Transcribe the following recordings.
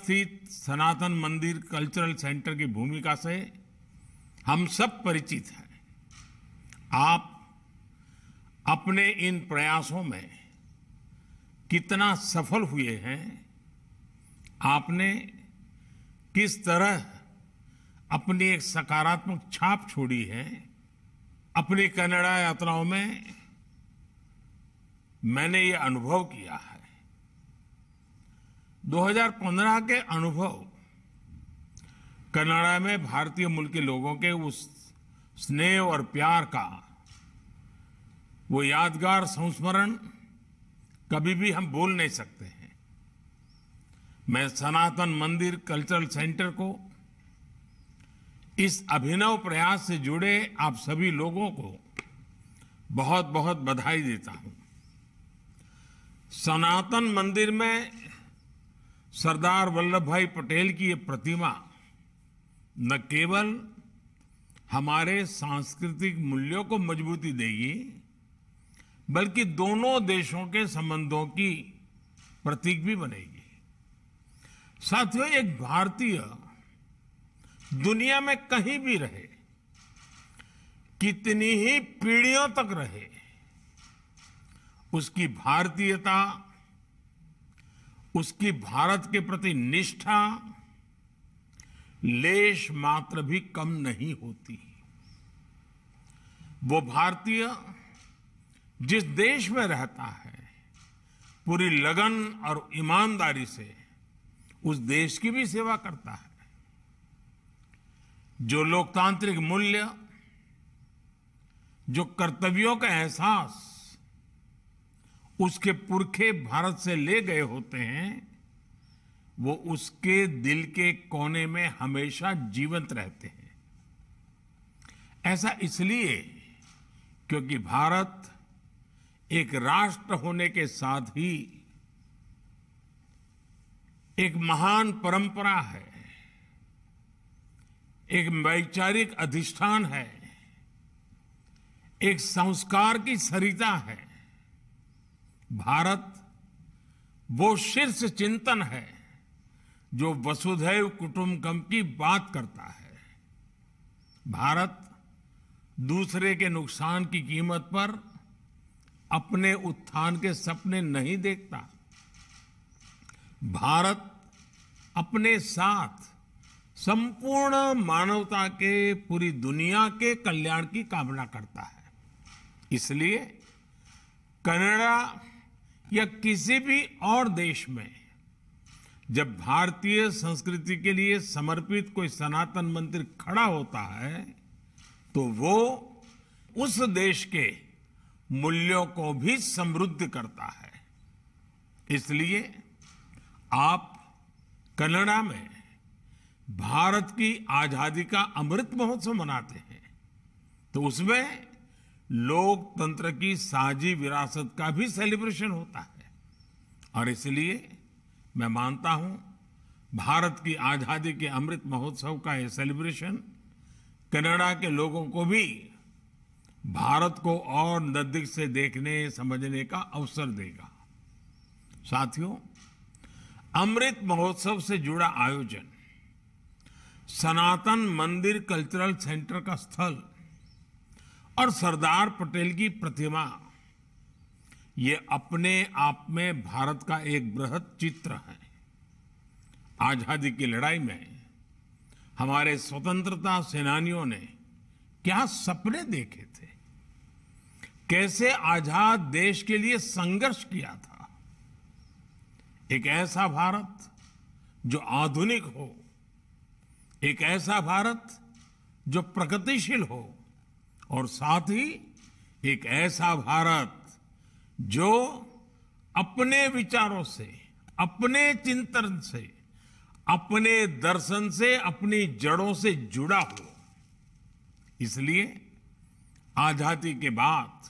स्थित सनातन मंदिर cultural centre की भूमिका से हम सब परिचित हैं आप अपने इन प्रयासों में कितना सफल हुए हैं आपने किस तरह अपनी एक सकारात्मक छाप छोड़ी है अपनी कन्नड़ा यात्राओं में मैंने ये अनुभव किया है 2015 के अनुभव कनाडा में भारतीय मूल के लोगों के उस स्नेह और प्यार का वो यादगार संस्मरण कभी भी हम भूल नहीं सकते हैं मैं सनातन मंदिर कल्चरल सेंटर को इस अभिनव प्रयास से जुड़े आप सभी लोगों को बहुत बहुत बधाई देता हूं सनातन मंदिर में सरदार वल्लभ भाई पटेल की ये प्रतिमा न केवल हमारे सांस्कृतिक मूल्यों को मजबूती देगी बल्कि दोनों देशों के संबंधों की प्रतीक भी बनेगी साथियों एक भारतीय दुनिया में कहीं भी रहे कितनी ही पीढ़ियों तक रहे उसकी भारतीयता उसकी भारत के प्रति निष्ठा लेश मात्र भी कम नहीं होती वो भारतीय जिस देश में रहता है पूरी लगन और ईमानदारी से उस देश की भी सेवा करता है जो लोकतांत्रिक मूल्य जो कर्तव्यों का एहसास उसके पुरखे भारत से ले गए होते हैं वो उसके दिल के कोने में हमेशा जीवंत रहते हैं ऐसा इसलिए क्योंकि भारत एक राष्ट्र होने के साथ ही एक महान परंपरा है एक वैचारिक अधिष्ठान है एक संस्कार की सरिता है भारत वो शीर्ष चिंतन है जो वसुधैव कुटुंबकम की बात करता है भारत दूसरे के नुकसान की कीमत पर अपने उत्थान के सपने नहीं देखता भारत अपने साथ संपूर्ण मानवता के पूरी दुनिया के कल्याण की कामना करता है इसलिए कनाडा या किसी भी और देश में जब भारतीय संस्कृति के लिए समर्पित कोई सनातन मंदिर खड़ा होता है तो वो उस देश के मूल्यों को भी समृद्ध करता है इसलिए आप कनाडा में भारत की आजादी का अमृत महोत्सव मनाते हैं तो उसमें लोकतंत्र की साझी विरासत का भी सेलिब्रेशन होता है और इसलिए मैं मानता हूं भारत की आज़ादी के अमृत महोत्सव का यह सेलिब्रेशन कनाडा के लोगों को भी भारत को और नजदीक से देखने समझने का अवसर देगा साथियों अमृत महोत्सव से जुड़ा आयोजन सनातन मंदिर कल्चरल सेंटर का स्थल और सरदार पटेल की प्रतिमा ये अपने आप में भारत का एक बृहद चित्र है आजादी की लड़ाई में हमारे स्वतंत्रता सेनानियों ने क्या सपने देखे थे कैसे आजाद देश के लिए संघर्ष किया था एक ऐसा भारत जो आधुनिक हो एक ऐसा भारत जो प्रगतिशील हो और साथ ही एक ऐसा भारत जो अपने विचारों से अपने चिंतन से अपने दर्शन से अपनी जड़ों से जुड़ा हो इसलिए आजादी के बाद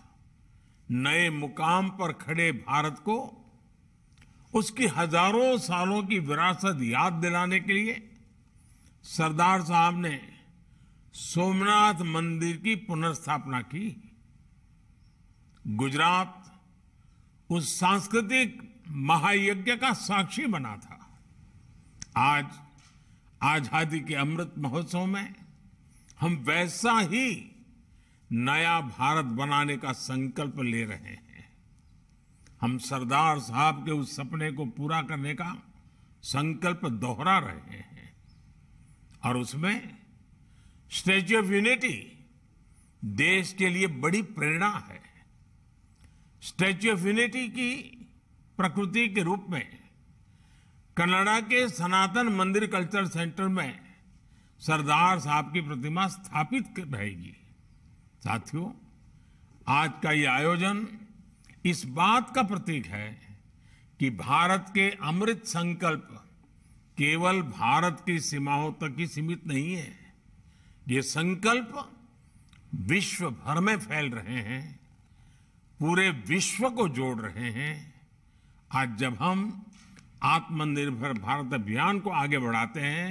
नए मुकाम पर खड़े भारत को उसकी हजारों सालों की विरासत याद दिलाने के लिए सरदार साहब ने सोमनाथ मंदिर की पुनर्स्थापना की गुजरात उस सांस्कृतिक महायज्ञ का साक्षी बना था आज आजादी के अमृत महोत्सव में हम वैसा ही नया भारत बनाने का संकल्प ले रहे हैं हम सरदार साहब के उस सपने को पूरा करने का संकल्प दोहरा रहे हैं और उसमें स्टैच्यू ऑफ यूनिटी देश के लिए बड़ी प्रेरणा है स्टैच्यू ऑफ यूनिटी की प्रकृति के रूप में कनाडा के सनातन मंदिर कल्चर सेंटर में सरदार साहब की प्रतिमा स्थापित रहेगी साथियों आज का ये आयोजन इस बात का प्रतीक है कि भारत के अमृत संकल्प केवल भारत की सीमाओं तक ही सीमित नहीं है ये संकल्प विश्व भर में फैल रहे हैं पूरे विश्व को जोड़ रहे हैं आज जब हम आत्मनिर्भर भारत अभियान को आगे बढ़ाते हैं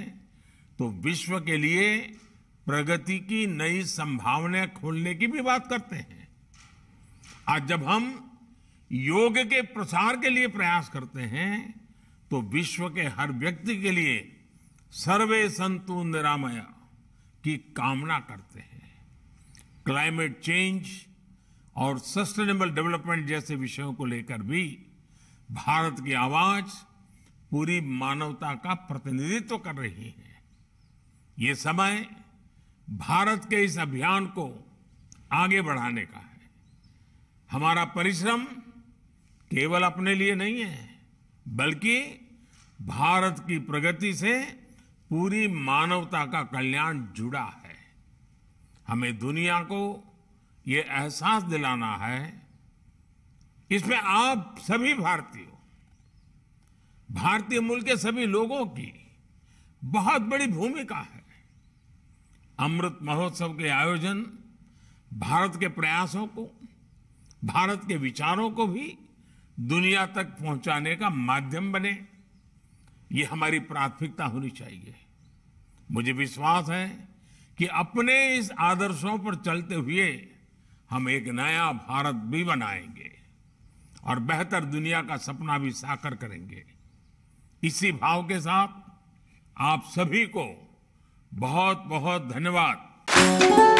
तो विश्व के लिए प्रगति की नई संभावनाएं खोलने की भी बात करते हैं आज जब हम योग के प्रसार के लिए प्रयास करते हैं तो विश्व के हर व्यक्ति के लिए सर्वे संतु निरामया की कामना करते हैं क्लाइमेट चेंज और सस्टेनेबल डेवलपमेंट जैसे विषयों को लेकर भी भारत की आवाज पूरी मानवता का प्रतिनिधित्व कर रही है ये समय भारत के इस अभियान को आगे बढ़ाने का है हमारा परिश्रम केवल अपने लिए नहीं है बल्कि भारत की प्रगति से पूरी मानवता का कल्याण जुड़ा है हमें दुनिया को ये एहसास दिलाना है इसमें आप सभी भारतीयों भारतीय मूल के सभी लोगों की बहुत बड़ी भूमिका है अमृत महोत्सव के आयोजन भारत के प्रयासों को भारत के विचारों को भी दुनिया तक पहुंचाने का माध्यम बने ये हमारी प्राथमिकता होनी चाहिए मुझे विश्वास है कि अपने इस आदर्शों पर चलते हुए हम एक नया भारत भी बनाएंगे और बेहतर दुनिया का सपना भी साकार करेंगे इसी भाव के साथ आप सभी को बहुत बहुत धन्यवाद